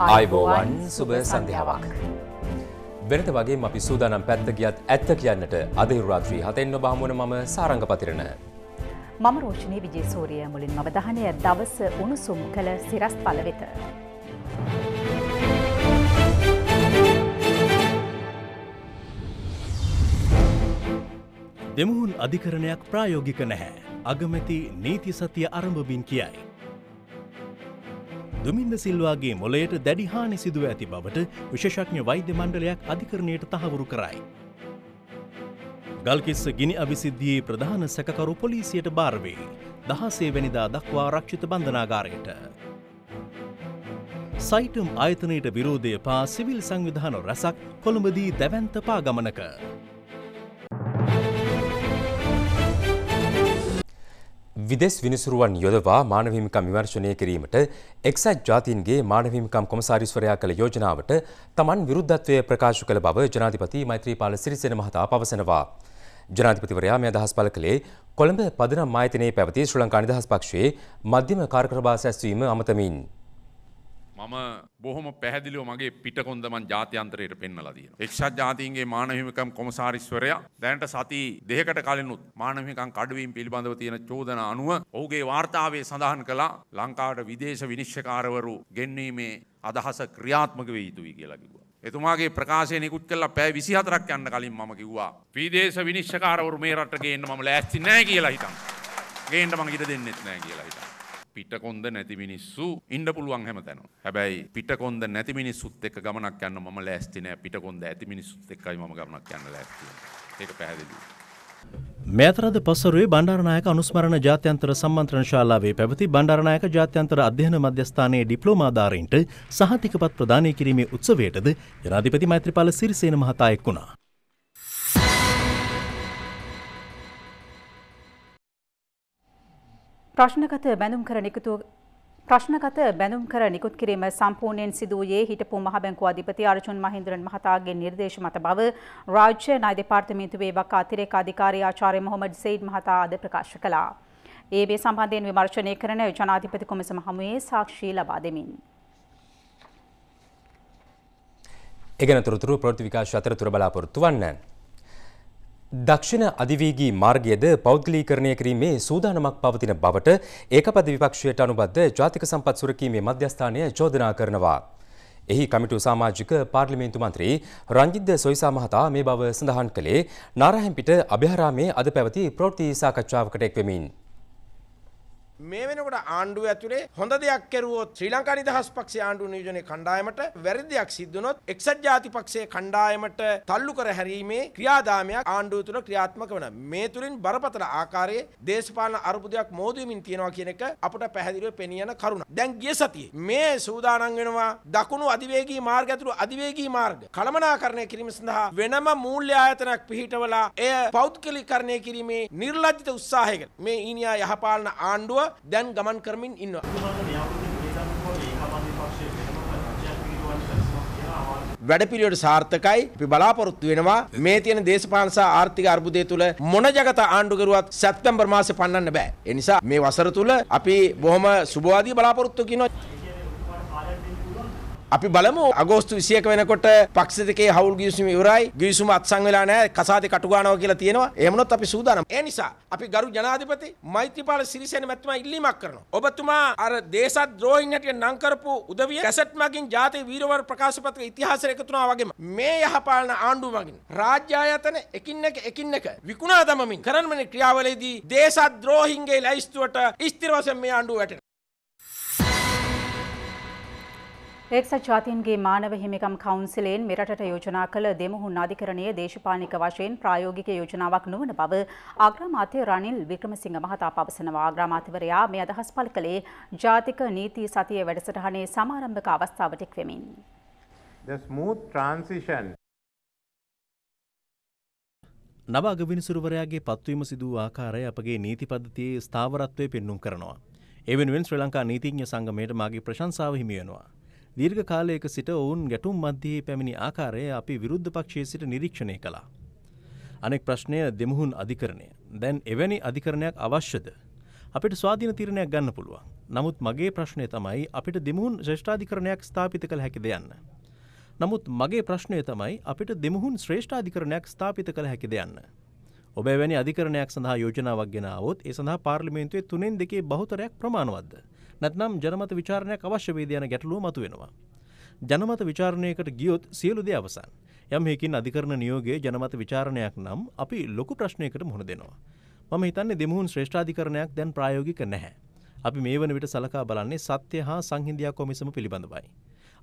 අයිබෝවන් සුභ සන්ධ්‍යාවක්. වෙනත වගේ අපි සූදානම් පැත්ත ගියත් ඇත්ත කියන්නට අධිරාත්‍රී හතෙන්ව බාමුණ මම සාරංග පතිරණ. මම රෝෂණය විජේසූරිය මුලින් මවදහනය දවස උණුසුම් කළ සිරස් පල වෙත. දෙමුහුන් අධිකරණයක් ප්‍රායෝගික නැහැ. අගමැති නීති සතිය අරඹමින් කියයි. දුමින්ද සිල්වාගේ මොලයට දැඩි හානි සිදුව ඇති බවට විශෂඥ වෛද්‍ය මණ්ඩලයක් අධිකරණයට තහවුරු කරයි. ගල්කිස්ස ගිනි අවිසිද්ධියයේ ප්‍රධාන සැකකරු පොලිසියට භාර්වේ දහසේ වැනිදා දක්වා රක්ෂිත බන්ධනාගාරයට. සයිටම් ආයතනයට විරෝධය පා සිවිල් සංවිධාන රැසක් කොළඹදී දැවන්ත පා ගමනක. විදෙස් විනිසුරුවන් යොදවා මානවහිමිකම් විමර්ශනය කිරීමට එක්සත් ජාතින්ගේ මානවහිමිකම් කොමසාරිස්වරයා කළ යෝජනාවට තමන් විරුද්ධත්වය ප්‍රකාශ කළ බව ජනාධිපති මෛත්‍රීපාල සිරිසෙන මහතා පවසනවා. ජනාධිපතිවරයා මේ අදහස් පළ කළේ කොළඹ පදනම් ආයතනයේ පැවති ශ්‍රී ලංකා නිදහස් පක්ෂයේ මධ්‍යම කාර්කරබා සැස්වීම අමතමින්. මම බොහොම පැහැදිලිව මගේ පිටකොන්ද මන් ජාත්‍යන්තරයට පෙන්නලා තියෙනවා. එක්සත් ජාතීන්ගේ මානවහිමිකම් කොමසාරිස්වරයා දැනට සති දෙකකට කලිනුත් මානවහිමිකම් කඩවීම පිළිබඳව තියෙන චෝදනා අනුව ඔහුගේ වාර්තාවේ සඳහන් කළා ලංකාවට විදේශ විනිශ්චයකාරවරු ගෙන්වීමේ අදහස ක්‍රියාත්මක වේ යුතුයි කියලා කිව්වා. එතුමාගේ ප්‍රකාශය නිකුත් කළා පැය 24ක් යන්න කලින් මම කිව්වා විදේශ විනිශ්චයකාරවරු මේ රට ගේන්න මම ලෑස්ති නැහැ කියලා හිතන්. ගේන්න මම ඉඩ දෙන්නෙත් නැහැ කියලා හිතන්. පිටකොන්ද නැති මිනිස්සු ඉන්න පුළුවන් හැම තැන. හැබැයි පිටකොන්ද නැති මිනිස්සුත් එක්ක ගමනක් යන්න මම ලෑස්ති නෑ. පිටකොන්ද ඇති මිනිස්සුත් එක්කයි මම ගමනක් යන්න ලෑස්ති. ඒක පැහැදිලියි. මෙතරද පසරුවේ බණ්ඩාරනායක අනුස්මරණ ජාත්‍යන්තර සම්මන්ත්‍රණ ශාලාවේ පැවති බණ්ඩාරනායක ජාත්‍යන්තර අධ්‍යයන මධ්‍යස්ථානයේ ඩිප්ලෝමාධාරීන්ට සහතිකපත් ප්‍රදානය කිරීමේ උත්සවයටද ජනාධිපති මෛත්‍රපාල සිරිසේන මහතා එක් වුණා. ප්‍රශ්නගත බැඳුම් කර නිකුතු ප්‍රශ්නගත බැඳුම් කර නිකුත් කිරීම සම්පූර්ණයෙන් සිදුවයේ හිටපු මහබැංකු අධිපති අර්ජුන් මහින්ද්‍රන් මහතාගේ නිර්දේශ මත බව රාජ්‍ය ණය දෙපාර්තමේන්තු වේවක අතිරේක අධිකාරී ආචාර්ය මොහොමඩ් සෙයිඩ් මහතා අද ප්‍රකාශ කළා. ඒ වේ සම්බන්ධයෙන් විමර්ශනය කරන ජනාධිපති කොමිසම හමුවේ සාක්ෂි ලබා දෙමින්. ඒගනතුරතුරු ප්‍රෘති විකාශ අතරතුර බලාපොරොත්තු වන්න. දක්ෂිණ අධිවේගී මාර්ගයද පෞද්ගලීකරණය කිරීමේ සූදානමක් පවතින බවට ඒකපද විපක්ෂයට අනුබද්ධ ජාතික සම්පත් සුරකීමේ මධ්‍යස්ථානය චෝදනා කරනවා. එහි කමිටු සාමාජික පාර්ලිමේන්තු මන්ත්‍රී රංජිද්ද සොයිසා මහතා මේ බව සඳහන් කළේ නාරහැම්පිට අභිහාරාමේ අද පැවති ප්‍රවෘත්ති සාකච්ඡාවකට එක්වෙමින්. මේ වෙනකොට ආණ්ඩුව ඇතුලේ හොඳ දෙයක් කෙරුවොත් ශ්‍රී ලංකා නිදහස් පක්ෂයේ ආණ්ඩුව නියෝජනයේ කණ්ඩායමට වැරදියක් සිද්ධ වුණොත් එක්සත් ජාතික පක්ෂයේ කණ්ඩායමට තල්ලු කර හැරීමේ ක්‍රියාදාමයක් ආණ්ඩුව තුල ක්‍රියාත්මක වන මේ තුලින් බරපතල ආකාරයේ දේශපාලන අරුබුදයක් මෝදුවමින් තියෙනවා කියන එක අපට පැහැදිලිව පෙනී යන කරුණ. දැන් ගිය සතියේ මේ සූදානම් වෙනවා දකුණු අධිවේගී මාර්ග ඇතුළු අධිවේගී මාර්ග කළමනාකරණය කිරීම සඳහා වෙනම මූල්‍ය ආයතනයක් පිහිටවලා එය පෞද්ගලිකරණය කිරීමේ නිර්ලජ්ජිත උත්සාහයකට මේ ඊනියා යහපාලන ආණ්ඩුව දැන් ගමන් කරමින් ඉන්නවා. වැඩ පිළිවෙල සාර්ථකයි. අපි බලාපොරොත්තු වෙනවා මේ තියෙන දේශපාලන සහ ආර්ථික අර්බුදය තුළ මොන ජගත ආණ්ඩු කරුවත් සැප්තැම්බර් මාසේ පන්නන්න බෑ. ඒ නිසා මේ වසර තුළ අපි බොහොම සුබවාදී බලාපොරොත්තු කියනවා. අපි බලමු අගෝස්තු 21 වෙනකොට පක්ෂ දෙකේ හවුල් ගිවිසුම ඉවරයි. ගිවිසුම අත්සන් වෙලා නැහැ. කසාදෙ කටු ගන්නවා කියලා තියෙනවා. එහෙමනොත් අපි සූදානම්. ඒ නිසා අපි ගරු ජනාධිපති මෛත්‍රීපාල සිරිසේන මැතිතුමා ඉල්ලීමක් කරනවා. ඔබතුමා අර දේශද්‍රෝහින් හැටියට නම් කරපු උදවිය කැසට් මගින් ජාතික වීරවරු ප්‍රකාශ පත්‍ර ඉතිහාසයට එකතු වුණා වගේම මේ යහපාලන ආණ්ඩුව මගින් රාජ්‍ය ආයතන එකින් එක එකින් එක විකුණා දමමින් කරන ක්‍රියාවලදී දේශද්‍රෝහින්ගේ ලැයිස්තුවට ස්ථිර වශයෙන් මේ ආණ්ඩුව වැටෙනවා. එක්සත් ජාතීන්ගේ මානව හිමිකම් කවුන්සිලයෙන් මෙරටට යෝජනා කළ දෙමුහුන් අධිකරණය දේශපාලනික වශයෙන් ප්‍රායෝගික යෝජනාවක් නොවන බව අග්‍රාමාත්‍ය රනිල් වික්‍රමසිංහ මහතා පවසනවා අග්‍රාමාත්‍යවරයා මේ අදහස් පළ කළේ ජාතික නීති සතිය වැඩසටහනේ සමාරම්භක අවස්ථාවට එක්වෙමින්. The smooth transition නව අගවිනිසුරුවරයාගේ පත්වීම සිදු වූ ආකාරය අපගේ නීති පද්ධතියේ ස්ථාවරත්වය පෙන්눔 කරනවා. ඒ වෙනුවෙන් ශ්‍රී ලංකා නීතිඥ සංගමයට මාගේ ප්‍රශංසාව හිමි වෙනවා. දීර්ඝ කාලයක සිට ඔවුන් ගැටුම් මධ්‍යයේ පැමිණි ආකාරය අපි විරුද්ධ පක්ෂයේ සිට නිරීක්ෂණය කළා. අනෙක් ප්‍රශ්නය දෙමුහුන් අධිකරණය. දැන් එවැනි අධිකරණයක් අවශ්‍යද? අපිට ස්වාධීන තීරණයක් ගන්න පුළුවන්. නමුත් මගේ ප්‍රශ්නය තමයි අපිට දෙමුහුන් ශ්‍රේෂ්ඨාධිකරණයක් ස්ථාපිත කළ හැකිද යන්න. නමුත් මගේ ප්‍රශ්නය තමයි අපිට දෙමුහුන් ශ්‍රේෂ්ඨාධිකරණයක් ස්ථාපිත කළ හැකිද යන්න. ඔබ වැනි අධිකරණයක් සඳහා යෝජනාවක් ගෙනාවොත් ඒ සඳහා පාර්ලිමේන්තුවේ තුනෙන් දෙකේ බහුතරයක් ප්‍රමාණවත්ද? නැත්නම් ජනමත විචාරණයක් අවශ්‍ය වේද යන ගැටලුව මතුවෙනවා. ජනමත විචාරණයකට ගියොත් සියලු දේ අවසන්. යම් හේකින් අධිකරණ නියෝගයේ ජනමත විචාරණයක් නම් අපි ලොකු ප්‍රශ්නයකට මුහුණ දෙනවා. මම හිතන්නේ දෙමුහුන් ශ්‍රේෂ්ඨාධිකරණයක් දැන් ප්‍රායෝගික නැහැ. අපි මේ වන විට සලකා බලන්නේ සත්‍ය හා සංහිඳියා කොමිසම පිළිබඳවයි.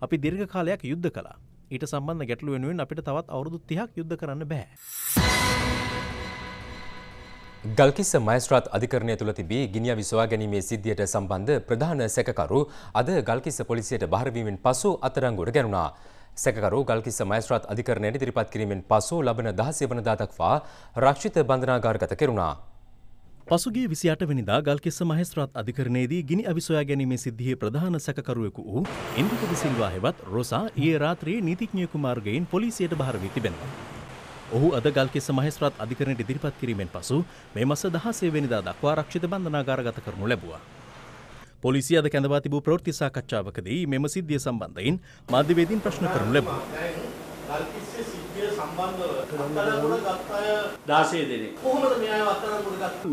අපි දීර්ඝ කාලයක් යුද්ධ කළා. ඊට සම්බන්ධ ගැටලු වෙනුවෙන් අපිට තවත් අවුරුදු 30ක් යුද්ධ කරන්න බෑ. ගල්කිස්ස මයිස්ත්‍රාත් අධිකරණය තුළ තිබී ගිනිය විසවා ගැනීමේ සිද්ධියට සම්බන්ධ ප්‍රධාන සැකකරු අද ගල්කිස්ස පොලිසියට භාරවීමෙන් පසු අතරංගුවට ගැනුණා. සැකකරු ගල්කිස්ස මයිස්ත්‍රාත් අධිකරණයට ඉදිරිපත් කිරීමෙන් පසු ලබන දහසේ වන දාතක්වා රක්ෂිත බන්ධනාගාරගත කෙරුණා. පසුගේ විසියට වනිදා ගල්කිස්ස මහස්ත්‍රාත් අධිකරණයේදී ගිනි අවිසොයා ගැනීමේ සිද්ධිය ප්‍රධාන සැකකරුවෙකු වූ ඉන්දික විසිල්වා හෙවත් රොසා ඒ රාත්‍රයේ නීතිඥයකු මාර්ගයෙන් පොලිසියට භාරවී තිබෙනවා. ඔහු අද ගල්කිස්ස මහේස්ත්‍රාත් අධිකරණයට ඉදිරිපත් කිරීමෙන් පසු මේ මස 16 වෙනිදා දක්වා ආරක්ෂිත බන්ධනාගාරගත කරනු ලැබුවා. පොලිසිය අද කැඳවා තිබූ ප්‍රවෘත්ති සාකච්ඡාවකදී මෙම සිද්ධිය සම්බන්ධයෙන් මාධ්‍යවේදීන් ප්‍රශ්න කරනු ලැබුවා. සම්බන්ධව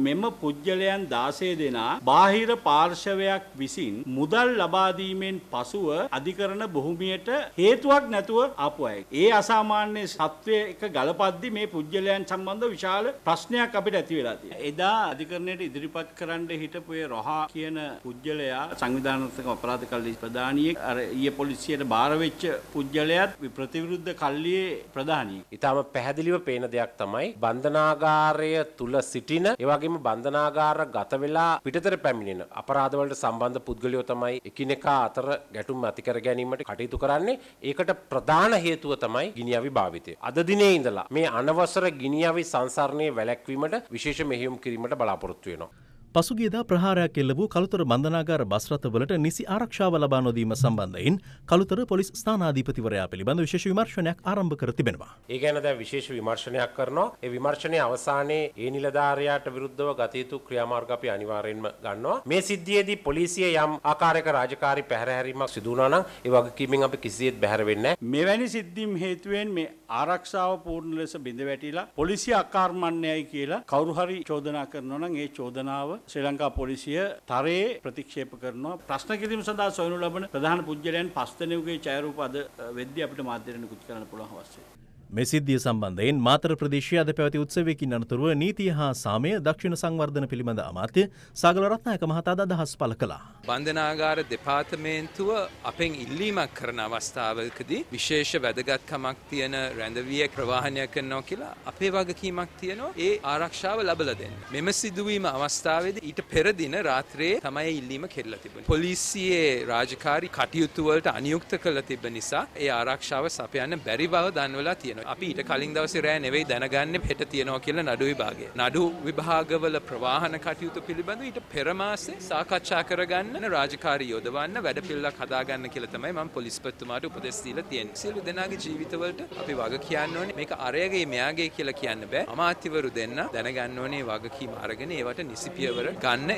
මෙම පුද්ගලයන් 16 දෙනා බාහිර පාර්ශවයක් විසින් මුදල් ලබා දීමෙන් පසුව අධිකරණ භූමියට හේතුවක් නැතුව ආපු අය. ඒ අසාමාන්‍ය සත්වය එක ගලපද්දි මේ පුද්ගලයන් සම්බන්ධ විශාල ප්‍රශ්නයක් අපිට ඇති වෙලා තියෙනවා. එදා අධිකරණයට ඉදිරිපත් කරන්න හිටපු රොහා කියන පුද්ගලයා සංවිධානාත්මක අපරාධ කල්ලි ප්‍රධානියෙක් අර ඊයේ පොලිසියට බාර වෙච්ච පුද්ගලයාත් ප්‍රතිවිරුද්ධ කල්ලියේ ප්‍රධානියෙක්. ඊටාම පැහැදිලිව පේන දෙයක් තමයි බන්ධනාගාරය තුල සිටින ඒ වගේම බන්ධනාගාර ගත වෙලා පිටතට පැමිණෙන අපරාධවලට සම්බන්ධ පුද්ගලයෝ තමයි එකිනෙකා අතර ගැටුම් ඇති කර ගැනීමට කටයුතු කරන්නේ. ඒකට ප්‍රධාන හේතුව තමයි ගිනියවි භාවිතය. අද දිනේ ඉඳලා මේ අනවසර ගිනියවි සංසරණයේ වැළැක්වීමට විශේෂ මෙහෙයුම් කිරීමට බලාපොරොත්තු වෙනවා. පසුගියදා ප්‍රහාරයක් එල්ල වූ කළුතර බන්ධනාගාර බස් රථවලට නිසි ආරක්ෂාව ලබා නොදීම සම්බන්ධයෙන් කළුතර පොලිස් ස්ථානාධිපතිවරයා පිළිබඳ විශේෂ විමර්ශනයක් ආරම්භ කර තිබෙනවා. ඒ ගැන දැන් විශේෂ විමර්ශනයක් කරනවා. ඒ විමර්ශනයේ අවසානයේ ඒ නිලධාරියාට විරුද්ධව ගත යුතු ක්‍රියාමාර්ග අපි අනිවාර්යයෙන්ම ගන්නවා. මේ සිද්ධියේදී පොලිසිය යම් ආකාරයක රාජකාරී පැහැරහැරීමක් සිදු වුණා නම් ඒ වගකීමෙන් අපි කිසිසේත් බැහැර වෙන්නේ නැහැ. මෙවැනි සිද්ධීම් හේතුවෙන් මේ ආරක්ෂාව පූර්ණ ලෙස බිඳ වැටිලා පොලිසිය අකාර්මණ්‍යයි කියලා කවුරු හරි චෝදනා කරනවා නම් ඒ චෝදනාව ශ්‍රී ලංකා පොලිසිය තරයේ ප්‍රතික්ෂේප කරනවා ප්‍රශ්න කිරීම සඳහා සොයනු ලබන ප්‍රධාන පුද්ගලයන් පස් දෙනෙකුගේ ඡායාරූප අද වෙද්දී අපිට මාධ්‍යයට නිකුත් කරන්න පුළුවන් අවස්ථාවක්. මේ සිද්ධිය සම්බන්ධයෙන් මාතර ප්‍රදේශයේ අද පැවති උත්සවයකින් අනතුරුව නීතිය හා සාමය දක්ෂිණ සංවර්ධන පිළිබඳ අමාත්‍ය සාගල රත්නායක මහතාද අදහස් පළ කළා. බන්ධනාගාර දෙපාර්තමේන්තුව අපෙන් ඉල්ලීමක් කරන අවස්ථාවකදී විශේෂ වැදගත්කමක් තියෙන රැඳවියක් ප්‍රවාහනය කරනවා කියලා අපේ වගකීමක් තියෙනවා ඒ ආරක්ෂාව ලබලා දෙන්න. මෙම සිදුවීම අවස්ථාවේදී ඊට පෙර දින රාත්‍රියේ තමයි ඉල්ලීම කෙරලා තිබුණේ. පොලිසියේ රාජකාරී කටයුතු වලට අනියුක්ත කළ තිබෙන නිසා ඒ ආරක්ෂාව සපයන්න බැරි බව දන්වලා තියෙනවා. අපි ඊට කලින් දවසේ රෑ නෙවෙයි දැනගන්නේ හෙට තියෙනවා කියලා නඩු විභාගය. නඩු විභාගවල ප්‍රවාහන කටයුතු පිළිබඳව ඊට පෙර මාසේ සාකච්ඡා කරගන්න රාජකාරී යොදවන්න වැඩපිළිවෙලක් හදාගන්න කියලා තමයි මම පොලිස්පතිතුමාට උපදෙස් දීලා තියෙන්නේ. සියලු දෙනාගේ ජීවිතවලට අපි වග කියන්න ඕනේ. මේක අරයගේ මෙයාගේ කියලා කියන්න බෑ. අමාත්‍යවරු දෙන්න දැනගන්න ඕනේ වගකීම අරගෙන ඒවට නිසිපියවර ගන්න.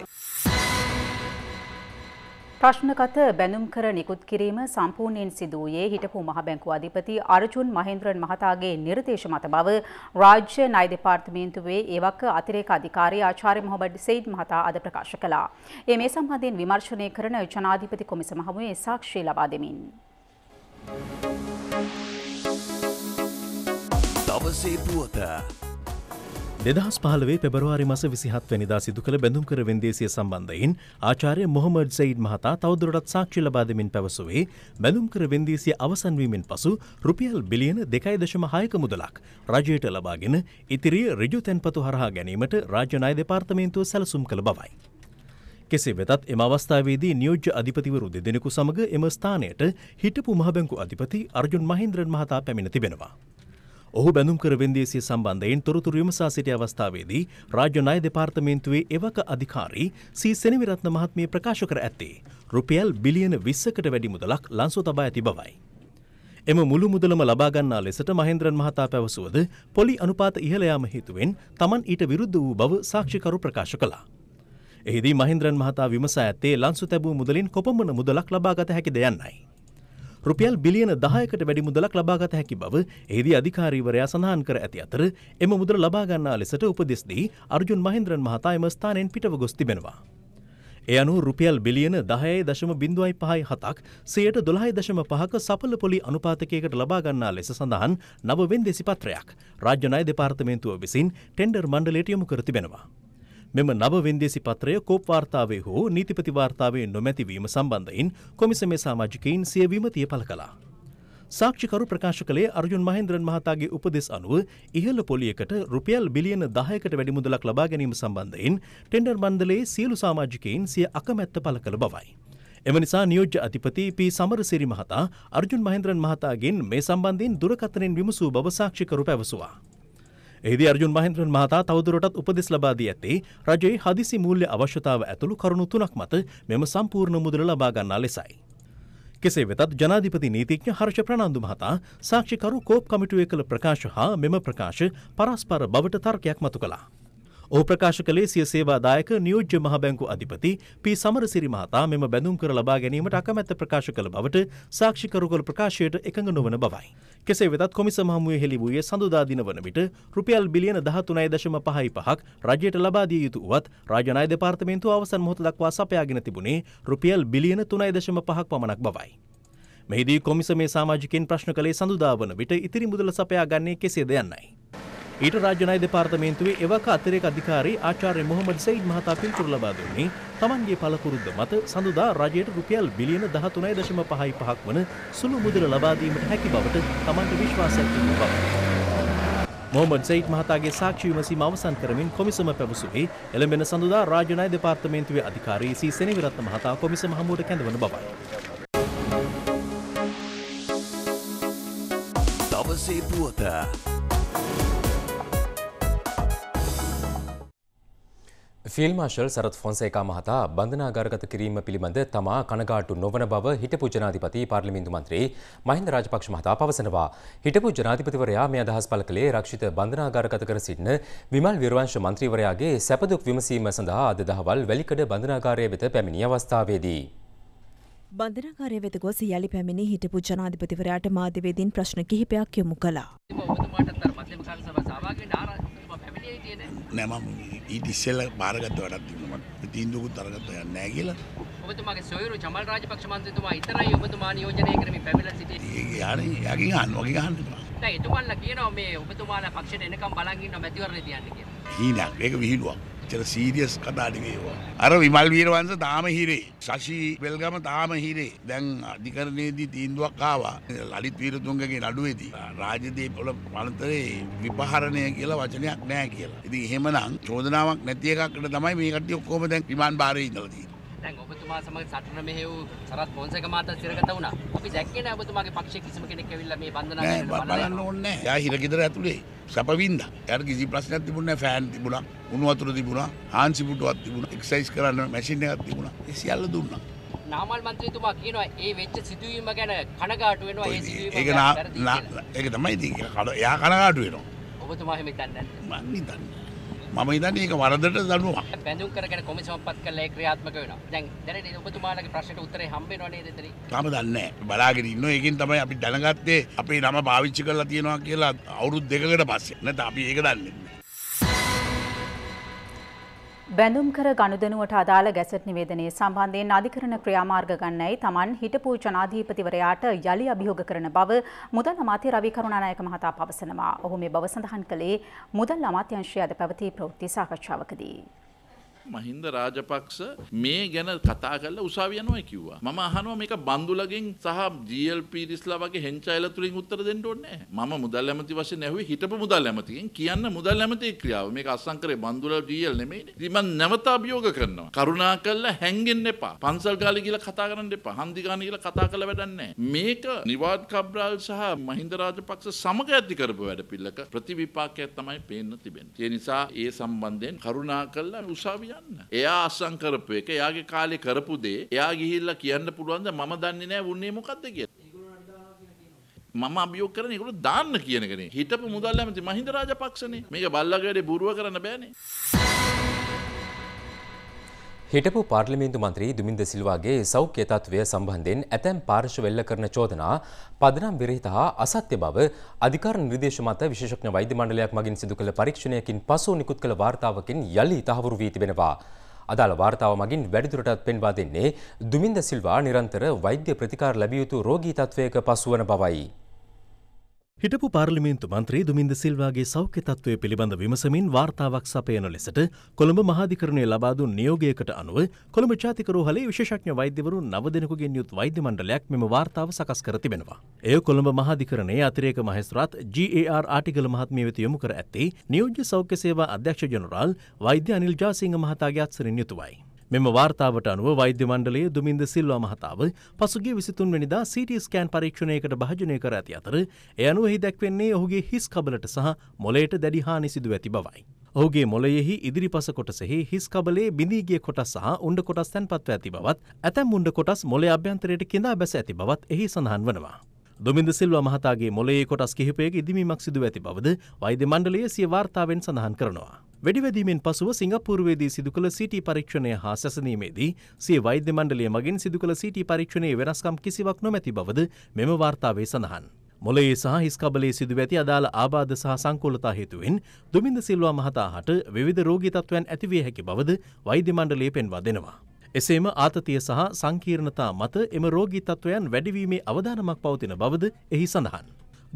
ප්‍රශ්නකත බැඳුම් කර නිකුත් කිරීම සම්පූර්ණයෙන් සිදුවයේ හිටපු මහබැංකු අධිපති අරජුන් මහේන්ද්‍රන් මහතාගේ නිර්දේශ මත බව රාජ්‍ය ණය දෙපාර්තමේන්තුවේ ඒවක අතිරේක අධිකාරී ආචාර්ය මොහොමඩ් සෙයිඩ් මහතා අද ප්‍රකාශ කළා. ඒ මේ සම්බන්ධයෙන් විමර්ශනය කරන ජනාධිපති කොමිසම හමුවේ සාක්ෂි ලබා දෙමින්. දවසේ පුවත දෙදහස් පහලවේ පෙබරවාරි මස විසිහත් වනිදා සිදු කළ බැඳුම් කර වෙන්දේසිය සම්බන්ධයෙන් ආචාරය මොහමඩ් සයිඩ් මහතා තවදුරටත් සාක්ෂි ලබාදමින් පැවසුවේ බැඳුම් කර වෙන්දේසිය අවසන්වීමෙන් පසු රුපියල් බිලියන දෙකයි දශම හයක මුදලක් රජයට ලබාගෙන ඉතිරිය රිජු තැන්පතු හරහා ගැනීමට රාජ්‍යනාය දෙපාර්තමේන්තුව සැලසුම් කළ බවයි. කෙසේ වෙතත් එම අවස්ථාවේදී නියෝජ්‍ය අධිපතිවරු දෙදෙනෙකු සමඟ එම ස්ථානයට හිටපු මහබැංකු අධිපති අර්ජුන් මහින්ද්‍රන් මහතා පැමිණ තිබෙනවා. ඔහු බැඳුම් කර වෙන්දේසිය සම්බන්ධයෙන් තොරතුරු විමසා සිටි අවස්ථාවේදී රාජ්‍ය ණය දෙපාර්තමේන්තුවේ එවක අධිකාරී සී සෙනවිරත්න මහත්මිය ප්‍රකාශ කර ඇත්තේ රුපියල් බිලියන 20කට වැඩි මුදලක් ලන්සෝ තබා ඇති බවයි. එම මුළු මුදලම ලබා ගන්නා ලෙසට මහේන්ද්‍රන් මහතා පැවසුවද පොලි අනුපාත ඉහළ යාම හේතුවෙන් Taman ඊට විරුද්ධ වූ බව සාක්ෂිකරු ප්‍රකාශ කළා. එහිදී මහින්ද්‍රන් මහතා විමසා ඇත්තේ ලන්සු තැබූ මුදලින් කොපමණ මුදලක් ලබාගත හැකිද යන්නයි. රුපියල් බිලියන දායකට වැඩි මුදලක් ලබාගත හැකි බව එහිදී අධිකාරීවරයා සඳහන් කර ඇති අතර එම මුදල ලබාගන්නා ලෙසට උපදෙස්දී අර්ජුන් මහින්ද්‍රන් මහතා එම ස්ථානයෙන් පිටව ගොස් තිබෙනවා. එය අනුව රුපියල් බිලියන දහයයි දශම බිඳුවයි පහයි හතක් සයට දොළහයි දශම පහක සපල පොලි අනුපාතකයකට ලබාගන්නා ලෙස සඳහන් නවවෙන් දෙසිපත්‍රයක් රාජ්‍යනය දෙපාර්තමේන්තුව විසින් ටෙන්ඩර් මණ්ඩලයට යොමු කර තිබෙනවා. මෙම නව වෙන්දේසි පත්‍රය කෝප් වාර්තාවේ හෝ නීතිපති වාර්තාවේ නොමැතිවීම සම්බන්ධයෙන් කොමිසමේ සමාජිකයින් සිය විමතිය පළ කළා. සාක්ෂිකරු ප්‍රකාශ කළේ අර්ජුන් මහින්ද්‍රන් මහතාගේ උපදෙස් අනුව ඉහළ පොලියකට රුපියල් බිලියන 10කට වැඩි මුදලක් ලබා ගැනීම සම්බන්ධයෙන් ටෙන්ඩර් මණ්ඩලයේ සියලු සමාජිකයින් සිය අකමැත්ත පළ කළ බවයි. එම නිසා නියෝජ්‍ය අධිපති පී සමරසිරි මහතා අර්ජුන් මහින්ද්‍රන් මහතාගෙන් මේ සම්බන්ධයෙන් දුරකථනෙන් විමසූ බව සාක්ෂිකරු පැවසුවා. එහිදී අර්ජුන් මහේන්ද්‍රන් මහතා තවදුරටත් උපදෙස් ලබා දී ඇත්තේ රජයේ හදිසි මූල්‍ය අවශ්‍යතාව ඇතුළු කරුණු තුනක් මත මෙම සම්පූර්ණ මුදල ලබා ගන්නා ලෙසයි. කෙසේ වෙතත් ජනාධිපති නීතිඥ හර්ෂ ප්‍රනන්දු මහතා සාක්ෂිකරු කෝප් කමිටුවේ කළ ප්‍රකාශ හා මෙම ප්‍රකාශ පරස්පර බවට තර්කයක් මතු කළා. ඔහු ප්‍රකාශ කළේ සිය සේවාදායක නියෝජ්‍ය මහ බැංකු අධිපති පී සමරසිරි මහතා මෙම බැඳුම් කර ලබා ගැනීමට අකමැත්ත ප්‍රකාශ කළ බවට සාක්ෂිකරුකල ප්‍රකාශයට එකඟ නොවන බවයි. කෙසේ වෙතත් කොමිසම හමුවේ හෙළි වූයේ සඳුදා දින වන විට රුපියල් බිලියන 13.55ක් රජයට ලබා දිය යුතු උවත් රාජ්‍ය ණය දෙපාර්තමේන්තුව අවසන් මොහොත දක්වා සපයාගෙන තිබුණේ රුපියල් බිලියන 3.5ක් පමණක් බවයි. මෙහිදී කොමිසමේ සමාජිකයන් ප්‍රශ්න කළේ සඳුදා වන විට ඉතිරි මුදල සපයා ගන්නේ කෙසේද යන්නයි. ඊට රාජ්‍ය ණය දෙපාර්තමේන්තුවේ එවක අතිරේක අධිකාරී ආචාර්ය මොහමඩ් සයිඩ් මහතා පිළිතුරු ලබා දුන්නේ තමන්ගේ පළපුරුද්ද මත සඳුදා රජයට රුපියල් බිලියන 13.55ක් වන සුළු මුදල ලබා දීමට හැකි බවට තමන්ට විශ්වාසයක් තිබුණ බව. මොහමඩ් සයිඩ් මහතාගේ සාක්ෂි විමසීම අවසන් කරමින් කොමිසම පැවසුවේ එළඹෙන සඳුදා රාජ්‍ය ණය දෙපාර්තමේන්තුවේ අධිකාරී සී සෙනවිරත්න මහතා කොමිසම හමුවට කැඳවන බවයි. දවසේ පුවත ෆිල් මාශල් සරත් ෆොන්සේකා මහතා බන්ධනාගාරගත කිරීම පිළිබඳ තමා කනගාටු නොවන බව හිටපු ජනාධිපති පාර්ලිමින්දු මන්ත්‍රී මහින්ද රාජපක්ෂ මහතා පවසනවා. හිටපු ජනාධිපතිවරයා මේ අදහස් පළ කළේ රක්ෂිත බන්ධනාගාරගත කර සිටින විමල් විරවංශ මන්ත්‍රීවරයාගේ සැපදුක් විමසීම සඳහා අද දහවල් වැලිකඩ බන්ධනාගාරය වෙත පැමිණි අවස්ථාවේදී. බන්ධනාකාරය වෙත ගොස් යළි පැමිණි හිටපු ජනාධිපතිවරයාට මාධ්‍යවේදීන් ප්‍රශ්න කිහිපයක් යොමු කළා. නෑම ඊට ඉස්සෙල්ල භාරගත වැඩත් තිබුණමට තීන්දුකුත් අරගත යන්නේ නැහැ කියලා. ඔබතුමාගේ සොයුරු ජමල් රාජපක්ෂ මන්ත්‍රීතුමා ඉතරයි ඔබතුමා නියෝජනය කරමින් පැමිණලා සිටියේ. ඒක යාරේ යකින් අහන්න වගේ අහන්න එපා. දැන් එතුමන්ලා කියනවා මේ ඔබතුමාලා පක්ෂයට එනකම් බලන් ඉන්න මැතිවරණේ තියන්නේ කියලා. හීනක් ඒක විහිළුවක්. එච්චර සීරියස් කතා නෙවෙයිවා. අර විමල් වීරවංශ තාම හිරේ. සශී වෙල්ගම තාම හිරේ. දැන් අධිකරණයේදී තීන්දුවක් ආවා. ලලිත් වීරතුංගගේ නඩුවේදී රාජදීපවල පනතරේ විපහරණය කියලා වචනයක් නැහැ කියලා. ඉතින් එහෙමනම් චෝදනාවක් නැති එකකට තමයි මේ කට්ටිය ඔක්කොම දැන් විමාන භාරයේ ඉඳලා තියෙන්නේ. දැන් ඔබ ඔබතුමා සමග සටන මෙහෙව් සරත් පොන්සේක මහතා සිරගත වුණා. අපි දැක්කේ නෑ ඔබතුමාගේ පක්ෂයේ කිසිම කෙනෙක් ඇවිල්ලා මේ බන්ධනාගාරයට බලන්න ඕනේ නෑ. එයා හිරගෙදර ඇතුලේ සැපවින්දා. එයාට කිසි ප්‍රශ්නයක් තිබුණේ නෑ. ෆෑන් තිබුණා, උණු වතුර තිබුණා, හාන්සි පුටුවක් තිබුණා, එක්සර්සයිස් කරන්න මැෂින් එකක් තිබුණා. ඒ සියල්ල දුන්නා. නාමල් මන්ත්‍රීතුමා කියනවා ඒ වෙච්ච සිදුවීම ගැන කනගාටු වෙනවා ඒ සිදුවීම ඒක ඒක තමයි ඉතින් එයා කනගාටු වෙනවා ඔබතුමා එහෙම හිතන්නේ නැද්ද මම හිතන්නේ මම හිතන්නේ ඒක වරදට දනුවක්. බැඳුම් කරගෙන කොමිසම පත් කළා ඒ ක්‍රියාත්මක වෙනවා. දැන් දැනට ඔබතුමාලගේ ප්‍රශ්නට උත්තරේ හම්බෙනව නේද එතන? තාම දන්නේ නැහැ. බලාගෙන ඉන්නවා. ඒකෙන් තමයි අපි දැනගත්තේ අපේ නම පාවිච්චි කරලා තියෙනවා කියලා අවුරුදු දෙකකට පස්සේ. නැත්නම් අපි ඒක දන්නේ බැඳුම් කර ගනුදනුවට අදාළ ගැසට් නිවේදනය සම්බන්ධයෙන් අධිකරණ ක්‍රියාමාර්ග ගන්නයි තමන් හිටපු ජනාධීපතිවරයාට යළි අභියෝග කරන බව මුදල් අමාත්‍ය රවි කරුණානායක මහතා පවසනවා. ඔහු මේ බව සඳහන් කළේ මුදල් අමාත්‍යංශය අද පැවති ප්‍රවෘත්ති සාකච්ඡාවකදී. මහින්ද රාජපක්ෂ මේ ගැන කතා කරලා උසාවිය යනවා කිව්වා. මම අහනවා මේක බන්දුලගෙන් සහ GLP රිස්ලා වගේ හෙන්චයිලා තුලින් උත්තර දෙන්න ඕනේ නැහැ. මම මුදල් ඇමති වශයෙන් ඇහුවේ හිටපු මුදල් ඇමතිගෙන් කියන්න මුදල් ඇමතිගේ ක්‍රියාව. මේක අස්සම් කරේ බන්දුල GL නෙමෙයිනේ. ඉතින් මම නැවත අභියෝග කරනවා. කරුණා කරලා හැංගෙන්න එපා. පන්සල් කාලේ කියලා කතා කරන්න එපා. හන්දි ගන්න කියලා කතා කරලා වැඩක් නැහැ. මේක නිවාඩ් කබ්‍රාල් සහ මහින්ද රාජපක්ෂ සමග ඇති කරපු වැඩ පිළිලක ප්‍රතිවිපාකයක් තමයි පේන්න තිබෙන්නේ. ඒ නිසා ඒ සම්බන්ධයෙන් කරුණා කරලා උසාවිය ගන්න. එයා අසං කරපු එක එයාගේ කාලේ කරපු දේ එයා ගිහිල්ලා කියන්න පුළුවන්ද මම දන්නේ නැහැ වුණේ මොකද්ද කියලා. මම අභියෝග කරන ඒගොල්ලෝ දාන්න කියන එකනේ. හිටපු මුදල් ඇමති මහින්ද රාජපක්ෂනේ. මේක බල්ලගේ වැඩේ බොරුව කරන්න බෑනේ. හිටපු පාර්ලිමේන්තු මන්ත්‍රී දුමින්ද සිල්වාගේ සෞඛ්‍ය තත්ත්වය සම්බන්ධයෙන් ඇතැම් පාර්ශවෙල්ල කරන චෝදනා පදනම් විරහිත හා අසත්‍ය බව අධිකාර නිර්දේශ මත විශේෂඥ වෛද්‍ය මණ්ඩලයක් මගින් සිදු කළ පරීක්ෂණයකින් පසු නිකුත් කළ වාර්තාවකින් යළි තහවුරු වී තිබෙනවා. අදාළ වාර්තාව මගින් වැඩිදුරටත් පෙන්වා දෙන්නේ දුමින්ද සිල්වා නිරන්තර වෛද්‍ය ප්‍රතිකාර ලැබිය යුතු රෝගී තත්ත්වයක පසුවන බවයි. හිටපු පාර්ලිමේන්තු මන්ත්‍රී දුමින්ද සිල්වාගේ සෞඛ්‍ය තත්ත්වය පිළිබඳ විමසමින් වාර්තාවක් සපයන ලෙසට කොළඹ මහාධිකරණය ලබා දුන් නියෝගයකට අනුව කොළඹ ජාතික රෝහලේ විශේෂඥ වෛද්‍යවරුන් නව දෙනෙකුගෙන් යුත් වෛද්‍ය මණ්ඩලයක් මෙම වාර්තාව සකස් කර තිබෙනවා. එය කොළඹ මහාධිකරණයේ අතිරේක මහේස්ත්‍රාත් GAR ආටිගල මහත්මිය වෙත යොමු කර ඇත්තේ නියෝජ්‍ය සෞඛ්‍ය සේවා අධ්‍යක්ෂ ජනරාල් වෛද්‍ය අනිල් ජාසිංහ මහතාගේ අත්සරින් යුතුවයි. මෙම වාර්තාවට අනුව වෛද්‍ය මණ්ඩලයේ දුමින්ද සිල්වා මහතාව පසුගේ විසිතුන් වනිදා සිට ස්කෑන් පරීක්ෂණයකට භාජනය කර ඇති අතර එය අනුව හි දැක්වෙන්නේ ඔහුගේ හිස් කබලට සහ මොලයට දැඩිහානි සිදු ඇති බවයි. ඔහුගේ මොලයෙහි ඉදිරිපස කොටසෙහි හිස් කබලේ බිඳීගේ කොටස් සහ උන්ඩ කොටස් තැන්පත්ව ඇති බවත් ඇතැම් උන්ඩ කොටස් මොලේ අභ්‍යන්තරයට කිඳා බැස ඇති බවත් එහි සඳහන් වනවා. දුමින්ද සිල්වා මහතාගේ මොලේ කොටස් කිහිපයක ඉදිමීමක් සිදු ඇති බවද වෛද්‍ය මණ්ඩලයේ සිය වාර්තාවෙන් සඳහන් කරනවා. වෙඩිවැදීමෙන් පසුව සිංගප්පූරුවේදී සිදු කළ සිටි පරීක්ෂණය හා සැසනීමේදී සිය වෛද්‍ය මණ්ඩලය මගින් සිදු කළ සිටි පරීක්ෂණයේ වෙනස්කම් කිසිවක් නොමැති බවද මෙම වාර්තාවේ සඳහන්. මොලේ සහ හිස්කබලේ සිදුව ඇති අදාළ ආබාධ සහ සංකූලතා හේතුවෙන් දුමින්ද සිල්වා මහතා හට විවිධ රෝගී තත්ත්වයන් ඇතිවිය හැකි බවද වෛද්‍ය මණ්ඩලය පෙන්වා දෙනවා. එසේම ආතතිය සහ සංකීර්ණතා මත එම රෝගී තත්ත්වයන් වැඩිවීමේ අවධානමක් පවතින බවද එහි සඳහන්.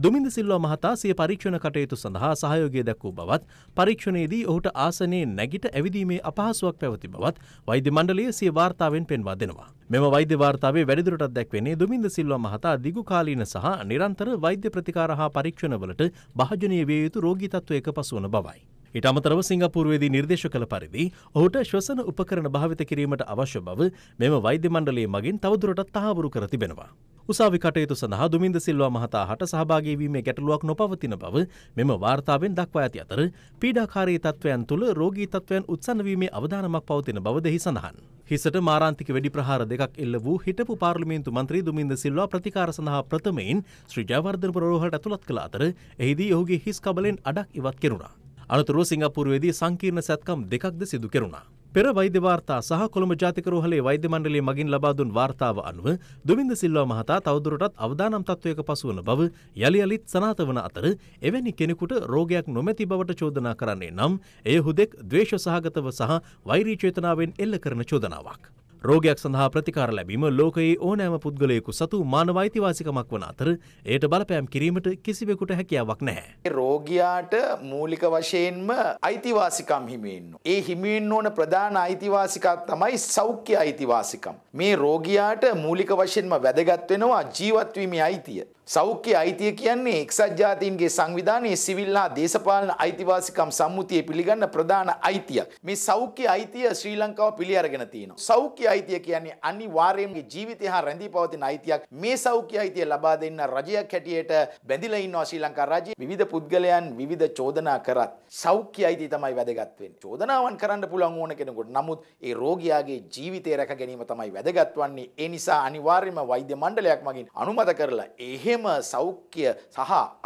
දුමින්ද සිල්වා මහතා සිය පරීක්ෂණ කටයුතු සඳහා සහයෝගය දැක්වූ බවත් පරීක්ෂණයේදී ඔහුට ආසනයේ නැගිට ඇවිදීමේ අපහසුවක් පැවති බවත් වෛද්‍ය මණ්ඩලය සිය වාර්තාවෙන් පෙන්වා දෙනවා. මෙම වෛද්‍ය වාර්තාවේ වැඩිදුරටත් දැක්වෙන්නේ දුමින්ද සිල්වා මහතා දිගුකාලීන සහ නිරන්තර වෛද්‍ය ප්‍රතිකාර හා පරීක්ෂණවලට භාජනය විය යුතු රෝගී තත්ත්ව එක පසුවන බවයි. ඊට අමතරව සිංගපූරුවේදී නිර්දේශ කළ පරිදි ඔහුට ශ්වසන උපකරණ භාවිත කිරීමට අවශ්‍ය බව මෙම වෛද්‍ය මණ්ඩලයේ මගින් තවදුරටත් තහවුරු කර තිබෙනවා. උසාවි කටයුතු සඳහා දුමින්ද සිල්වා මහතා හට සහභාගීවීමේ ගැටලුවක් නොපවතින බව මෙම වාර්තාවෙන් දක්වා ඇති අතර පීඩාකාරී තත්ත්වයන් තුළ රෝගී තත්ත්වයන් උත්සන්නවීමේ අවධානමක් පවතින බව දෙහි සඳහන්. හිසට මාරාන්තික වෙඩි ප්‍රහාර දෙකක් එල්ල වූ හිටපු පාර්ලිමේන්තු මන්ත්‍රී දුමින්ද සිල්වා ප්‍රතිකාර සඳහා ප්‍රථමයෙන් ශ්‍රී ජයවර්ධන ප්‍රරෝහලට ඇතුළත් කළ අතර එහිදී ඔහුගේ හිස් කබලෙන් අඩක් ඉවත් කෙරුණා. අනතුරුව සිංගප්පූරුවේදී සංකීර්ණ සැත්කම් දෙකක්ද සිදු කෙරුණා. පෙර වෛද්‍ය වාර්තා සහ කොළඹ ජාතික රෝහලේ වෛද්‍ය මණ්ඩලය මගින් ලබා දුන් වාර්තාව අනුව දුමින්ද සිල්වා මහතා තවදුරටත් අවදානම් තත්වයක පසුවන බව යලි යලිත් සනාථ වන අතර එවැනි කෙනෙකුට රෝගයක් නොමැති බවට චෝදනා කරන්නේ නම් එය හුදෙක් ද්වේෂ සහගතව සහ වෛරී චේතනාවෙන් එල්ල කරන චෝදනාවක්. රෝගයක් සඳහා ප්‍රතිකාර ලැබීම ලෝකයේ ඕනෑම පුද්ගලයෙකු සතු මානව අයිතිවාසිකමක් වන අතර එයට බලපෑම් කිරීමට කිසිවෙකුට හැකියාවක් නැහැ. රෝගියාට මූලික වශයෙන්ම අයිතිවාසිකම් හිමිවෙන්න. ඒ හිමිවෙන්න ඕන ප්‍රධාන අයිතිවාසිකක් තමයි සෞඛ්‍ය අයිතිවාසිකම්. මේ රෝගියාට මූලික වශයෙන්ම වැදගත් වෙනවා ජීවත්වීමේ අයිතිය. සෞඛ්‍ය අයිතිය කියන්නේ එක්සත් ජාතීන්ගේ සංවිධානයේ සිවිල් හා දේශපාලන අයිතිවාසිකම් සම්මුතියේ පිළිගන්න ප්‍රධාන අයිතියක්. මේ සෞඛ්‍ය අයිතිය ශ්‍රී ලංකාව පිළි අරගෙන තියෙනවා. සෞඛ්‍ය අයිතිය කියන්නේ අනිවාර්යයෙන්ම ජීවිතය හා රැඳී පවතින අයිතියක්. මේ සෞඛ්‍ය අයිතිය ලබා දෙන්න රජයක් හැටියට බැඳිලා ඉන්නවා ශ්‍රී ලංකා රජය. විවිධ පුද්ගලයන් විවිධ චෝදනා කරත් සෞඛ්‍ය අයිතිය තමයි වැදගත් වෙන්නේ. චෝදනාවන් කරන්න පුළුවන් ඕන කෙනෙකුට. නමුත් ඒ රෝගියාගේ ජීවිතය රැක ගැනීම තමයි වැදගත් වන්නේ. ඒ නිසා අනිවාර්යයෙන්ම වෛද්‍ය මණ්ඩලයක් මගින් අනුමත කරලා එහෙම එහෙම සෞඛ්‍ය සහ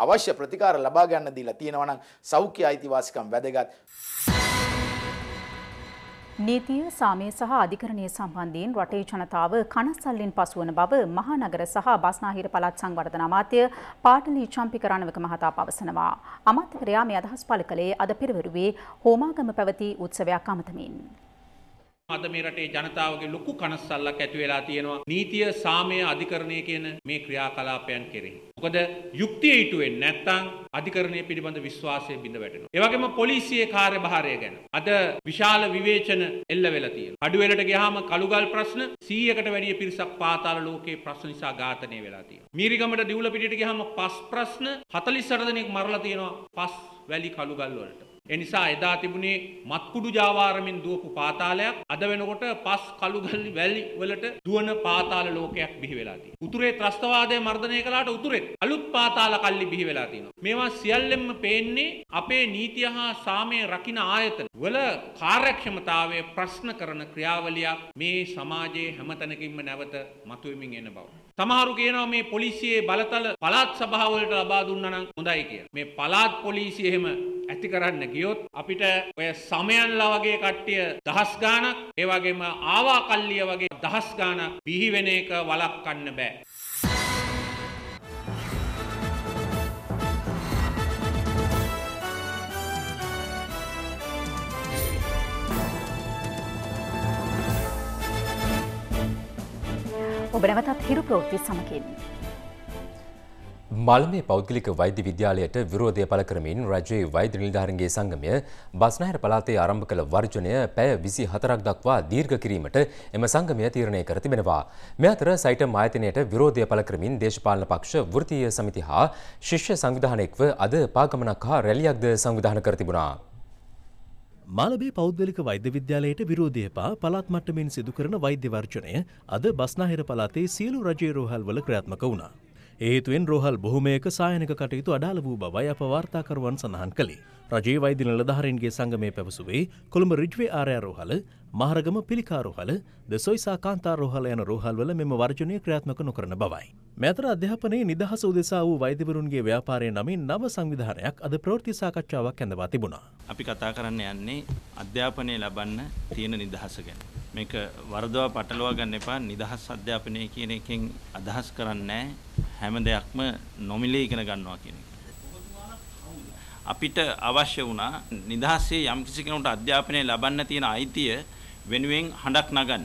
අවශ්‍ය ප්‍රතිකාර ලබා ගන්න දීලා තියෙනවා නම් සෞඛ්‍ය අයිතිවාසිකම් වැදගත්. නීතිය සාමය සහ අධිකරණය සම්බන්ධයෙන් රටේ ජනතාව කනස්සල්ලෙන් පසුවන බව මහනගර සහ බස්නාහිර පළාත් සංවර්ධන අමාත්‍ය පාටලී චම්පික රණවක මහතා පවසනවා. අමාත්‍යවරයා මේ අදහස් පළ කළේ අද පෙරවරුවේ හෝමාගම පැවති උත්සවයක් අමතමින්. අද මේ රටේ ජනතාවගේ ලොකු කනස්සල්ලක් ඇති වෙලා තියෙනවා නීතිය සාමය අධිකරණය කියන මේ ක්‍රියාකලාපයන් කෙරෙහි. මොකද යුක්තිය ඊට වෙන්නේ නැත්නම් අධිකරණය පිළිබඳ විශ්වාසය බිඳ වැටෙනවා. ඒ වගේම පොලිසියේ කාර්යභාරය ගැන අද විශාල විවේචන එල්ල වෙලා තියෙනවා. අඩුවෙලට ගියාම කළුගල් ප්‍රශ්න 100කට වැඩිය පිරිසක් පාතාල ලෝකයේ ප්‍රශ්න නිසා ඝාතනය වෙලා තියෙනවා. මීරිගමට දිවුල පිටියට ගියාම පස් ප්‍රශ්න 44 දෙනෙක් මරලා තියෙනවා පස් වැලි කළුගල් වලට. එනිසා එදා තිබුණේ මත්කුඩු ජාවාරමින් දුවපු පාතාලයක් අද වෙනකොට පස් කළුගල්ලි වැලි වලට දුවන පාතාල ලෝකයක් බිහි වෙලා තියෙනවා. උතුරේ ත්‍රස්තවාදය මර්ධනය කළාට උතුරෙත් අලුත් පාතාල කල්ලි බිහි වෙලා තියෙනවා. මේවා සියල්ලෙන්ම පේන්නේ අපේ නීතිය හා සාමය රකින ආයතන වල කාර්යක්ෂමතාවය ප්‍රශ්න කරන ක්‍රියාවලිය මේ සමාජයේ හැමතැනකින්ම නැවත මතුවෙමින් එන බව. සමහරු කියනවා මේ පොලිසියේ බලතල පළාත් සභාවලට ලබා දුන්නා නම් හොඳයි කියලා. මේ පළාත් පොලිසිය එහෙම ඇති කරන්න ගියොත් අපිට ඔය සමයන්ලා වගේ කට්ටිය දහස් ගානක් ඒ වගේම ආවා කල්ලිය වගේ දහස් ගානක් බිහි වෙන එක වළක්වන්න බෑ. ඔබ නැවතත් හිරු ප්‍රවෘත්ති සමකෙන්නේ මල්මේ පෞද්ගලික වෛද්‍ය විද්‍යාලයට විරෝධය පළ කරමින් රජයේ වෛද්‍ය නිලධාරීන්ගේ සංගමය බස්නාහිර පළාතේ ආරම්භ කළ වර්ජනය පැය 24ක් දක්වා දීර්ඝ කිරීමට එම සංගමය තීරණය කර තිබෙනවා. මේ අතර සයිටම් ආයතනයට විරෝධය පළ කරමින් දේශපාලන පක්ෂ වෘත්තීය සමිති හා ශිෂ්‍ය සංවිධානයෙක්ව අද පාගමනක් හා රැලියක්ද සංවිධාන කර තිබුණා. මාලබේ පෞද්ගලික වෛද්‍ය විද්‍යාලයට විරෝධය පා පළාත් මට්ටමින් සිදු කරන වෛද්‍ය වර්ජනය අද බස්නාහිර පළාතේ සියලු රජයේ රෝහල්වල ක්‍රියාත්මක වුණා. ඒතුවෙන් රෝහල් බොහොමයක සායනක කටයුතු අඩාල වූ බවයි අප වාර්තාකරුවන් සඳහන් කළේ. රජයේ වෛද්‍ය නිලධාරීන්ගේ සංගමය පැවසුවේ කොළඹ රිජ්වේ ආරයා රෝහල, මහරගම පිළිකා රෝහල, දෙසොයිසා කාන්තා රෝහල යන රෝහල්වල මෙම වර්ජනය ක්‍රියාත්මක නොකරන බවයි. මෙතර අධ්‍යාපනයේ නිදහස උදෙසා වූ වෛද්‍යවරුන්ගේ ව්‍යාපාරය නමින් නව සංවිධානයක් අද ප්‍රවෘත්ති සාකච්ඡාවක් ඇඳවා තිබුණා. අපි කතා කරන්න යන්නේ අධ්‍යාපනය ලබන්න තියෙන නිදහස ගැන. මේක වරදවා පටලවා ගන්න එපා. නිදහස් අධ්‍යාපනය කියන එකෙන් අදහස් කරන්නේ හැම දෙයක්ම නොමිලේ ඉගෙන ගන්නවා කියන එක. අපිට අවශ්‍ය වුණා නිදහසේ යම් කිසි කෙනෙකුට අධ්‍යාපනය ලබන්න තියෙන අයිතිය වෙනුවෙන් හඬක් නගන්න.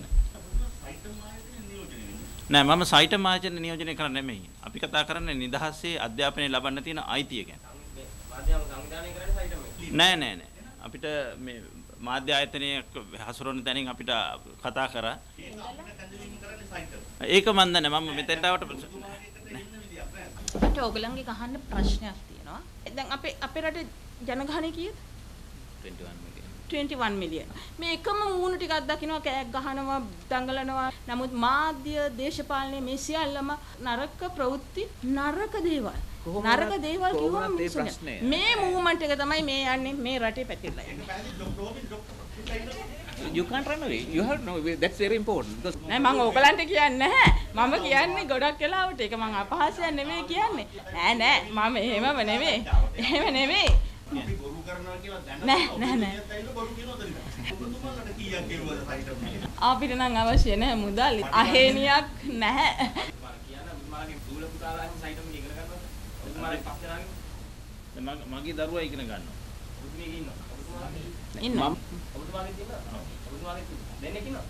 නෑ මම සයිට මාජන නියෝජනය කරන්නේ නෙමෙයි. අපි කතා කරන්නේ නිදහසේ අධ්‍යාපනය ලබන්න තියෙන අයිතිය ගැන. නෑ නෑ නෑ. අපිට මේ මාධ්‍ය ආයතනයේ හසුරවන තැනින් අපිට කතා කරා. ඒක මන්ද නෑ මම මෙතෙන්ට ආවට ඔයගලන්ගේ අහන්න ප්‍රශ්නයක් තියෙනවා. දැන් අපේ අපේ රටේ ජනගහනය කීයද? 21 මිලියන. 21 මිලියන. මේ එකම වුණු ටිකක් දකින්නවා කෑක් ගහනවා දඟලනවා. නමුත් මාධ්‍ය දේශපාලනය මේ සියල්ලම නරක ප්‍රවෘත්ති නරක දේවල්. නරක දේවල් කිව්වම මේ මූවමන්ට් එක තමයි මේ යන්නේ මේ රටේ පැතිරලා යන්නේ. you can't run away. You have no way. That's very important. Because නෑ මම ඕගලන්ට කියන්නේ නැහැ. මම කියන්නේ ගොඩක් වෙලාවට ඒක මම අපහාසයක් නෙමෙයි කියන්නේ. නෑ නෑ මම එහෙමම නෙමෙයි. එහෙම නෙමෙයි. අපි බොරු කරනවා කියලා දැනගන්න. නෑ නෑ නෑ. බොරු කියනවද නේද? කීයක් කෙරුවද සයිට් එක? අපිට නම් අවශ්‍ය නැහැ මුදල්. අහේනියක් නැහැ. මම කියන මගේ දුවල පුතාලා සයිට් එක ඉගෙන ගන්නවා. ඔබතුමාගේ පස්සේ නම් මගේ දරුවා ඉගෙන ගන්නවා. ඔබතුමී ඉන්නවා. ඉන්න. මම ඔබතුමාගේ තියෙනවා. ඔබතුමාගේ දෙන්නේ කියනවා.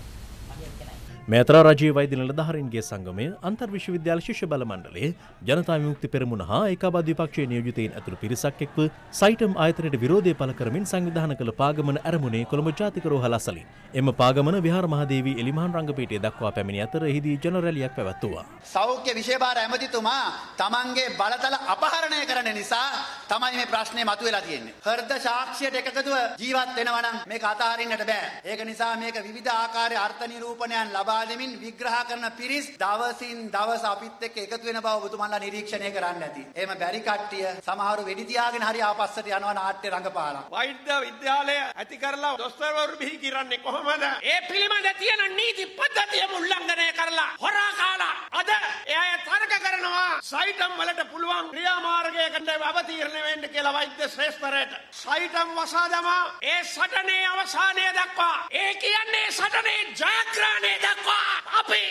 මේතර රජයේ වෛද්‍ය නිලධාරීන්ගේ සංගමය අන්තර් විශ්වවිද්‍යාල ශිෂ්‍ය බල මණ්ඩලයේ ජනතා විමුක්ති පෙරමුණ හා ඒකාබද්ධ විපක්ෂයේ නියෝජිතයින් ඇතුළු පිරිසක් එක්ව සයිටම් ආයතනයට විරෝධය පළ කරමින් සංවිධාන කළ පාගමන ඇරමුණේ කොළඹ ජාතික රෝහල අසලින්. එම පාගමන විහාර මහදේවී එලිමහන් රංගපීඨයේ දක්වා පැමිණි අතර එහිදී ජන රැලියක් පැවැත්වුවා. සෞඛ්‍ය විශේෂභාර ඇමතිතුමා තමන්ගේ බලතල අපහරණය කරන නිසා තමයි මේ ප්‍රශ්නේ මතුවලා තියෙන්නේ. හෘද සාක්ෂියට එකතුව ජීවත් වෙනවා නම් මේක අතහරින්නට බෑ. ඒක නිසා මේක විවිධ ආකාරයේ අර්ථ නිරූපණයන් ලබා යොදාදෙමින් විග්‍රහ කරන පිරිස් දවසින් දවස අපිත් එක්ක එකතු වෙන බව ඔබතුමන්ලා නිරීක්ෂණය කරන්න ඇති. එහෙම බැරි කට්ටිය සමහරව වෙඩි තියාගෙන හරි ආපස්සට යනවා නාට්‍ය රඟපාලා. වෛද්‍ය විද්‍යාලය ඇති කරලා දොස්තරවරු බිහි කරන්නේ කොහොමද? ඒ පිළිබඳ තියෙන නීති පද්ධතියම උල්ලංඝනය කරලා හොරා කාලා අද එයා තරක කරනවා සයිටම් වලට පුළුවන් ක්‍රියාමාර්ගයකට අවතීර්ණ වෙන්න කියලා වෛද්‍ය ශ්‍රේෂ්ඨරයට. සයිටම් වසා දමා ඒ සටනේ අවසානය දක්වා ඒ කියන්නේ සටනේ ජයග්‍රහණය දක්වා දක්වා අපි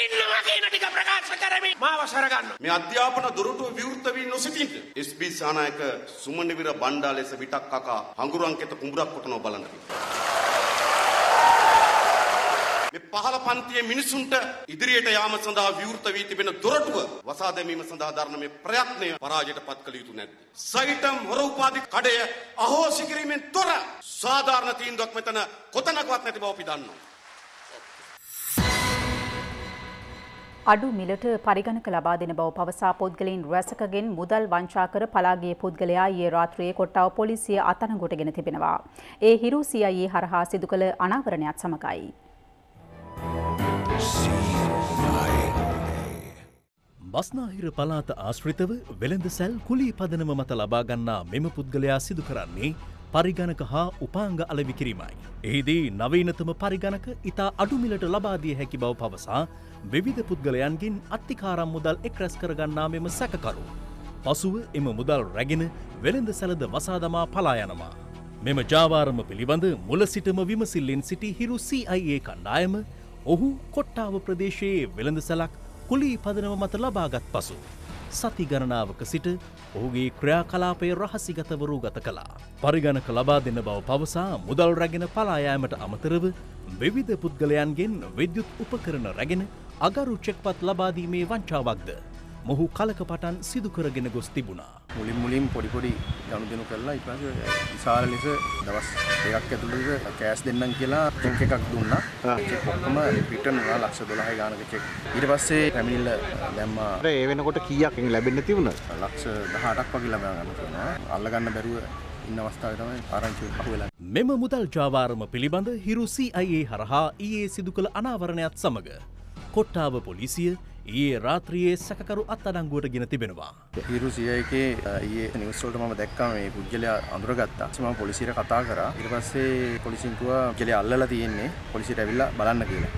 ඉන්නවා කියන ටික ප්‍රකාශ කරමින් මාව සරගන්න. මේ අධ්‍යාපන දොරටුව විවෘත වී නොසිටින්න. SB සානායක සුමනවිර බණ්ඩාරලේස විටක් කකා හඟුරංකෙත කුඹුරක් කොටනවා බලන්න. මේ පහළ පන්තියේ මිනිසුන්ට ඉදිරියට යාම සඳහා විවෘත වී තිබෙන දොරටුව වසා දැමීම සඳහා දරන මේ ප්‍රයත්නය පරාජයට පත් කළ යුතු නැද්ද? සයිටම් හොර උපාධි කඩය අහෝසි කිරීමෙන් තොර සාධාරණ තීන්දුවක් මෙතන කොතනකවත් නැති බව අපි දන්නවා. අඩු මිලට පරිගණක ලබා දෙන බව පවසා පුද්ගලයින් රැසකගෙන් මුදල් වංචා කර පලාගිය පුද්ගලයා ඊයේ රාත්‍රියේ කොට්ටාව පොලිසිය අතනගොටගෙන තිබෙනවා. ඒ හිරු CIA හරහා සිදු කළ අනාවරණයත් සමගයි. බස්නාහිර පලාත ආශ්‍රිතව වෙළඳ සැල් කුලී පදනම මත ලබාගන්නා මෙම පුද්ගලයා සිදු කරන්නේ පරිගණක හා උපාංග අලවිකිරීමයි. එහිදී නවීනතම පරිගණක ඉතා අඩුමිලට ලබාදිය හැකි බව පවසා විවිධ පුද්ගලයන්ගින් අත්තිකාරම් මුදල් එක් රැස් කරගන්නා මෙම සැකකරු. පසුව එම මුදල් රැගෙන වෙළඳ සැලද වසාදමා පලා යනවා. මෙම ජාවාරම පිළිබඳ මුල සිටම විමසිල්ලෙන් සිටි හිරු CIA කණ්ඩායම ඔහු කොට්ටාව ප්‍රදේශයේ වෙළඳ සැලක් කුලී පදනම මත ලබාගත් පසු. සති ගණනාවක සිට ඔහුගේ ක්‍රියාකලාපය රහසිගතවරූ ගත කලා. පරිගණක ලබා දෙන්න බව පවසා මුදල් රැගෙන පලායෑමට අමතරව විවිධ පුද්ගලයන්ගෙන් විද්‍යුත් උපකරන රැගෙන අගරු චෙක්පත් ලබාදීමේ වංචාවක්ද මොහු කලක පටන් සිදුකරගෙන ගොස් තිබුණා. මුලින් මුලින් පොඩිපොඩි ගනුදෙනු කරලා ඉපස විශාල ලෙස දවස් දෙකක් ඇතුළත කෑස් දෙන්නම් කියලා චෙක් එකක් දුන්නා. චෙක් ඔක්කොම රිටර්න් වුණා ලක්ෂ 12 ගානක චෙක්. ඊට පස්සේ පැමිණිල්ල දැම්මා. ඒ වෙනකොට කීයක් ලැබෙන්න තිබුණා? ලක්ෂ 18ක් වගේ ලබා ගන්න තියෙනවා. අල්ලගන්න බැරුව ඉන්න අවස්ථාව තමයි ආරංචි පහුවෙලා. මෙම මුදල් ජාවාරම පිළිබඳ හිරු CIA හරහා ඊයේ e සිදු කළ අනාවරණයත් සමග කොට්ටාව පොලිසිය ඒ රාත්‍රයේ සැකරු අත්අඩංගුවට ගෙන තිබෙනවා. හිරු සියයකේ ඒ නිවස්සොල්ට ම දක්කම මේ පුද්ගලයා අඳුරගත්තා සම පොලිසිර කතා කර ඉරපස්සේ පොලිසිංකුව ගෙලේ අල්ල තියෙන්නේ පොලිසිට ඇවිල්ල බලන්න කියලා.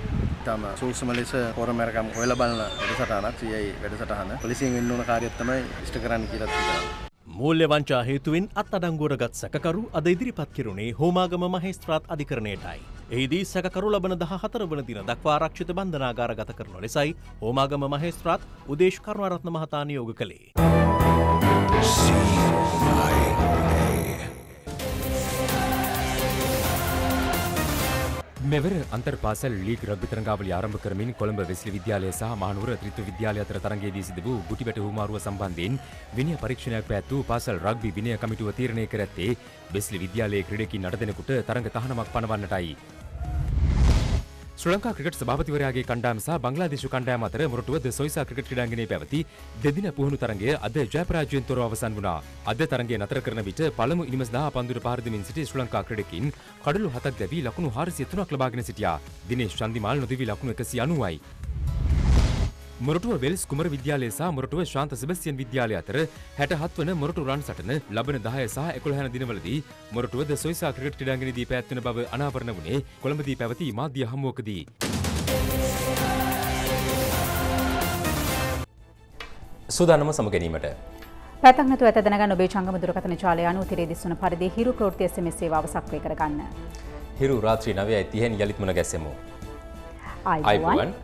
තම සූක්ෂම ලෙස හොරමැරකම් හොයල බලන්න වැඩසටහනක් සියයි වැඩසටහන පොලිසින් වෙන්න ඕන කාර්යත්තමයි ඉෂ්ට කරන්න කියලත්. මූල්‍ය වංචා හේතුවෙන් අත්අඩංගුවටගත් සැකකරු අද ඉදිරිපත් කෙරුණේ හෝමාගම මහේස්ත්‍රාත් අධිකරණයටයි. එහිදී සැකකරු ලබන 14 වන දින දක්වා ආරක්ෂිත බන්ධනාගාරගත කරන ලෙසයි හෝමාගම මහේස්ත්‍රාත් උදේශ් කරුණාරත්න මහතා නියෝග කළේ. See my මෙවර අන්තර් පාසල් ලීග් රග්බි තරඟාවලිය ආරම්භ කරමින් කොළඹ වෙස්ලි විද්‍යාලය සහ මහනුවර ත්‍රිත්ව විද්‍යාලය අතර තරඟයේදී සිදු වූ ගුටිබැට හුමාරුව සම්බන්ධයෙන් විනය පරීක්ෂණයක් පැවැත් වූ පාසල් රග්බි විනය කමිටුව තීරණය කර ඇත්තේ වෙස්ලි විද්‍යාලයේ ක්‍රීඩකයන් 8 දෙනෙකුට තරඟ තහනමක් පනවන්නටයි. ශ්‍ර ලංකා ක්‍රිකට් සභාපතිවරයාගේ කණ්ඩායම සහ බංග්ලාදේශ කණ්ඩායම අතර මොරටුව ද සොයිසා ක්‍රිකට් ක්‍රීඩාංගණයේ පැවති දෙදින පුහුණු තරඟය අද ජයපරාජයෙන් තොරව අවසන් වුණා. අද තරඟය නතර කරන විට පළමු ඉනිමස් 10 පන්දුර පහර දෙමින් සිටි ශ්‍රී ලංකා ක්‍රිකටකින් කඩලු 7ක් දැවී ලකුණු 403ක් ලබාගෙන සිටියා. දිනේෂ් චන්දිමාල් නොදෙවි ලකුණු 190යි. මොරටුව වෙල්ස් කුමර විද්‍යාලය සහ මොරටුව ශාන්ත සෙබස්තියන් විද්‍යාලය අතර 67 වන මොරටු රන් සටන ලබන 10 සහ 11 වන දිනවලදී මොරටුව ද සොයිසා ක්‍රිකට් ක්‍රීඩාංගණයේදී පැවැත්වෙන බව අනාවරණ වුණේ කොළඹදී පැවති මාධ්‍ය හමුවකදී. සූදානම සමගැනීමට පැතැතු ඇතැන ඔබේ චංගම දුරකතන චාලය අනු තිරේ දිස්සුන පරිදි හිරු ප්‍රෘතිය සම සේවාව සක්වය කරගන්න. හිරු රාත්‍රී නවය ඇතිහෙන් යළිත්මන ගැසෙමු. අයිවන්.